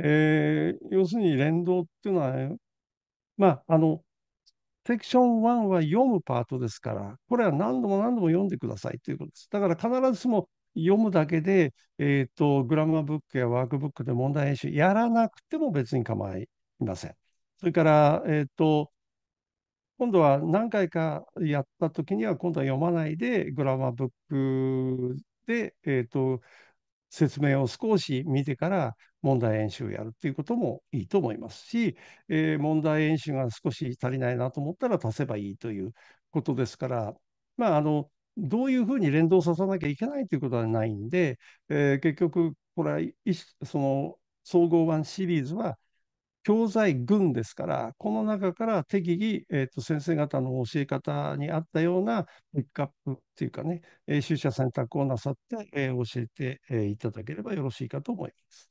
えー、要するに連動っていうのは、まあ、あの、セクション1は読むパートですから、これは何度も何度も読んでくださいということです。だから必ずしも読むだけで、えーと、グラマーブックやワークブックで問題演習やらなくても別に構いません。それから、えーと、今度は何回かやった時には今度は読まないでグラマーブックで、えーと説明を少し見てから問題演習をやるっていうこともいいと思いますし、えー、問題演習が少し足りないなと思ったら足せばいいということですから、まあ、あのどういうふうに連動させなきゃいけないということはないんで、えー、結局これはその総合版シリーズは教材群ですから、この中から適宜、えー、と先生方の教え方にあったようなピックアップっていうかね、えー、取捨選択をなさって、えー、教えて、えー、いただければよろしいかと思います。